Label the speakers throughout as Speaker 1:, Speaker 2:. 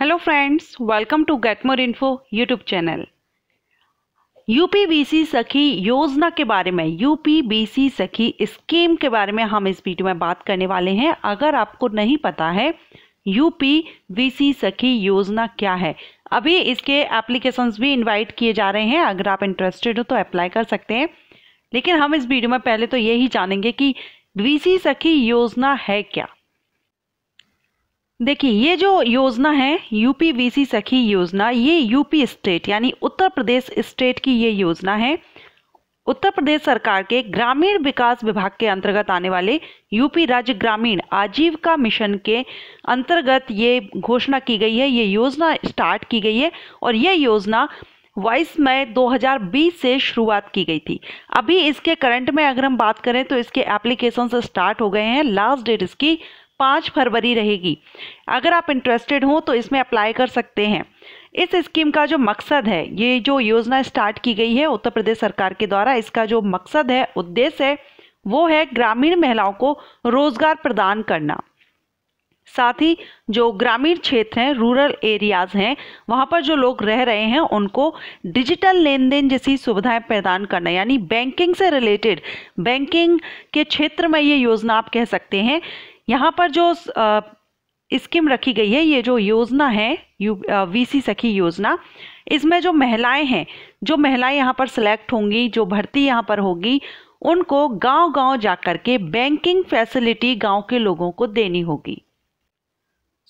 Speaker 1: hello friends welcome to get more info YouTube channel UPBC सखी योजना के बारे में यूपीबीसी सखी स्कीम के बारे में हम इस वीडियो में बात करने वाले हैं अगर आपको नहीं पता है यूपीबीसी सखी योजना क्या है अभी इसके एप्लीकेशंस भी इनवाइट किए जा रहे हैं अगर आप इंटरेस्टेड हो तो अप्लाई कर सकते हैं लेकिन हम इस वीडियो में पहले तो यही जानेंगे कि वीसी सखी योजना है क्या देखिए ये जो योजना है यूपी वीसी सखी योजना ये यूपी स्टेट यानी उत्तर प्रदेश स्टेट की ये योजना है उत्तर प्रदेश सरकार के ग्रामीण विकास विभाग के अंतर्गत आने वाले यूपी राज्य ग्रामीण आजीविका मिशन के अंतर्गत ये घोषणा की गई है ये योजना स्टार्ट की गई है और ये योजना बाईस मई 2020 से शुरुआत की गई थी अभी इसके करंट में अगर हम बात करें तो इसके एप्लीकेशन स्टार्ट हो गए हैं लास्ट डेट इसकी पाँच फरवरी रहेगी अगर आप इंटरेस्टेड हों तो इसमें अप्लाई कर सकते हैं इस स्कीम का जो मकसद है ये जो योजना स्टार्ट की गई है उत्तर प्रदेश सरकार के द्वारा इसका जो मकसद है उद्देश्य है वो है ग्रामीण महिलाओं को रोजगार प्रदान करना साथ ही जो ग्रामीण क्षेत्र हैं रूरल एरियाज हैं वहाँ पर जो लोग रह रहे हैं उनको डिजिटल लेन देन जैसी सुविधाएं प्रदान करना यानी बैंकिंग से रिलेटेड बैंकिंग के क्षेत्र में ये योजना आप कह सकते हैं यहाँ पर जो स्कीम रखी गई है ये जो योजना है यू वी सखी योजना इसमें जो महिलाएं हैं जो महिलाएं यहाँ पर सिलेक्ट होंगी जो भर्ती यहाँ पर होगी उनको गांव-गांव जाकर के बैंकिंग फैसिलिटी गांव के लोगों को देनी होगी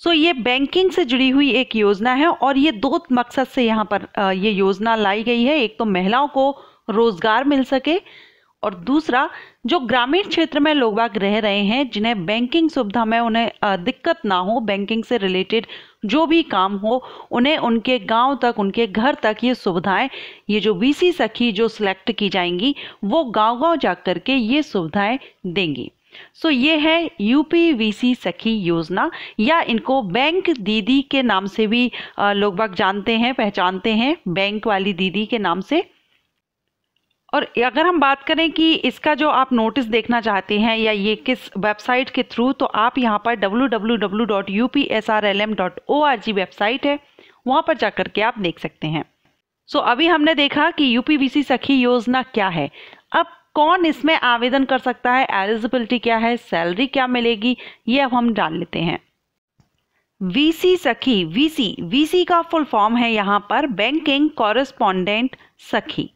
Speaker 1: सो ये बैंकिंग से जुड़ी हुई एक योजना है और ये दो मकसद से यहाँ पर ये योजना लाई गई है एक तो महिलाओं को रोजगार मिल सके और दूसरा जो ग्रामीण क्षेत्र में लोग बाग रह रहे हैं जिन्हें बैंकिंग सुविधा में उन्हें दिक्कत ना हो बैंकिंग से रिलेटेड जो भी काम हो उन्हें उनके गांव तक उनके घर तक ये सुविधाएं ये जो बीसी सखी जो सिलेक्ट की जाएंगी वो गांव गांव जा करके ये सुविधाएं देंगी सो so, ये है सी सखी योजना या इनको बैंक दीदी के नाम से भी लोग बाग जानते हैं पहचानते हैं बैंक वाली दीदी के नाम से और अगर हम बात करें कि इसका जो आप नोटिस देखना चाहते हैं या ये किस वेबसाइट के थ्रू तो आप यहाँ पर www.upsrlm.org वेबसाइट है वहाँ पर जाकर के आप देख सकते हैं सो so, अभी हमने देखा कि यूपीवीसी सखी योजना क्या है अब कौन इसमें आवेदन कर सकता है एलिजिबिलिटी क्या है सैलरी क्या मिलेगी ये अब हम जान लेते हैं वीसी सखी वीसी वीसी का फुल फॉर्म है यहाँ पर बैंकिंग कॉरेस्पॉन्डेंट सखी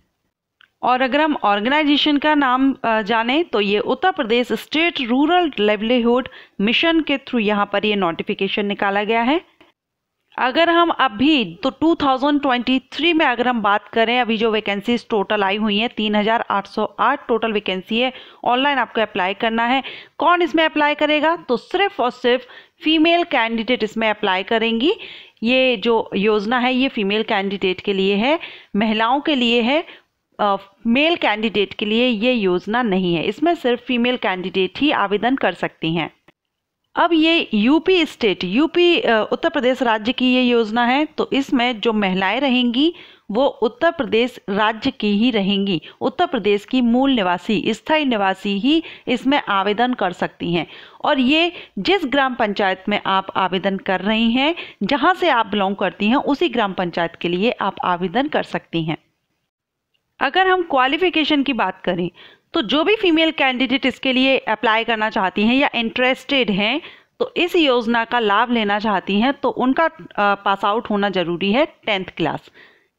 Speaker 1: और अगर हम ऑर्गेनाइजेशन का नाम जाने तो ये Uttar Pradesh state rural livelihood mission के थ्रू यहाँ पर ये नोटिफिकेशन निकाला गया है अगर हम अभी तो 2023 में अगर हम बात करें अभी जो वैकेंसीज टोटल आई हुई हैं 3,808 टोटल वैकेंसी है ऑनलाइन आपको अप्लाई करना है कौन इसमें अप्लाई करेगा तो सिर्फ और सिर्फ फीमेल कैंडिडेट इसमें अप्लाई करेंगी ये जो योजना है ये फीमेल कैंडिडेट के लिए है महिलाओं के लिए है मेल कैंडिडेट के लिए ये योजना नहीं है इसमें सिर्फ फीमेल कैंडिडेट ही आवेदन कर सकती हैं अब ये UP state UP Uttar Pradesh राज्य की ये योजना है तो इसमें जो महिलाएं रहेंगी वो उत्तर प्रदेश राज्य की ही रहेंगी उत्तर प्रदेश की मूल निवासी स्थायी निवासी ही इसमें आवेदन कर सकती हैं और ये जिस ग्राम पंचायत में आप आवेदन कर रही हैं जहां से आप बिलोंग करती हैं उसी ग्राम पंचायत के लिए आप आवेदन कर सकती हैं अगर हम क्वालिफिकेशन की बात करें तो जो भी फीमेल कैंडिडेट इसके लिए अप्लाई करना चाहती हैं या इंटरेस्टेड हैं तो इस योजना का लाभ लेना चाहती हैं तो उनका पास आउट होना ज़रूरी है टेंथ क्लास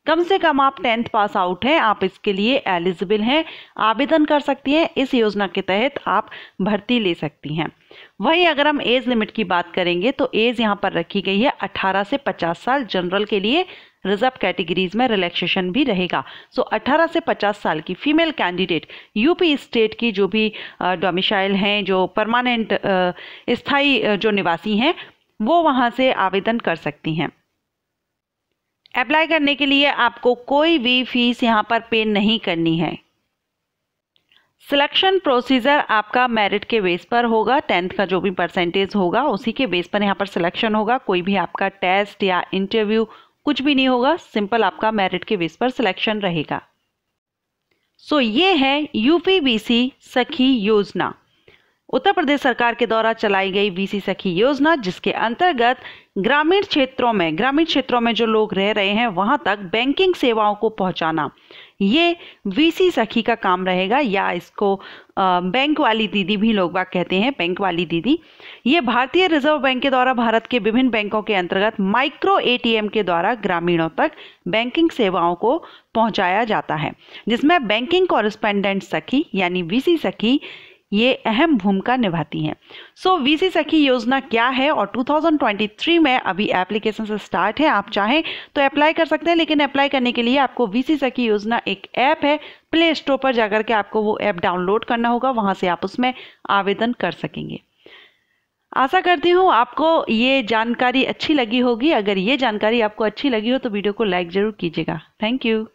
Speaker 1: कम से कम आप टेंथ पास आउट हैं आप इसके लिए एलिजिबल हैं आवेदन कर सकती हैं इस योजना के तहत आप भर्ती ले सकती हैं वहीं अगर हम एज लिमिट की बात करेंगे तो एज यहाँ पर रखी गई है 18 से 50 साल जनरल के लिए रिजर्व कैटेगरीज में रिलैक्सेशन भी रहेगा सो so, 18 से 50 साल की फीमेल कैंडिडेट यूपी स्टेट की जो भी डोमिशाइल हैं जो परमानेंट स्थायी जो निवासी हैं वो वहाँ से आवेदन कर सकती हैं अप्लाई करने के लिए आपको कोई भी फीस यहाँ पर पे नहीं करनी है सिलेक्शन प्रोसीजर आपका मेरिट के बेस पर होगा टेंथ का जो भी परसेंटेज होगा उसी के बेस पर यहाँ पर सिलेक्शन होगा कोई भी आपका टेस्ट या इंटरव्यू कुछ भी नहीं होगा सिंपल आपका मेरिट के बेस पर सिलेक्शन रहेगा सो so, ये है यूपीबीसी सखी योजना उत्तर प्रदेश सरकार के द्वारा चलाई गई वीसी सखी योजना जिसके अंतर्गत ग्रामीण क्षेत्रों में ग्रामीण क्षेत्रों में जो लोग रह रहे हैं वहां तक बैंकिंग सेवाओं को पहुंचाना ये वीसी सखी का काम रहेगा या इसको बैंक वाली दीदी भी लोग बाग कहते हैं बैंक वाली दीदी ये भारतीय रिजर्व बैंक के द्वारा भारत के विभिन्न बैंकों के अंतर्गत माइक्रो एटीएम के द्वारा ग्रामीणों तक बैंकिंग सेवाओं को पहुंचाया जाता है जिसमें बैंकिंग कॉरिस्पेंडेंट सखी यानी वीसी सखी ये अहम भूमिका निभाती हैं सो वी सी सखी योजना क्या है और 2023 में अभी एप्लीकेशन से स्टार्ट है आप चाहें तो अप्लाई कर सकते हैं लेकिन अप्लाई करने के लिए आपको सी सखी योजना एक ऐप है प्ले स्टोर पर जाकर के आपको वो ऐप डाउनलोड करना होगा वहाँ से आप उसमें आवेदन कर सकेंगे आशा करती हूँ आपको ये जानकारी अच्छी लगी होगी अगर ये जानकारी आपको अच्छी लगी हो तो वीडियो को लाइक ज़रूर कीजिएगा थैंक यू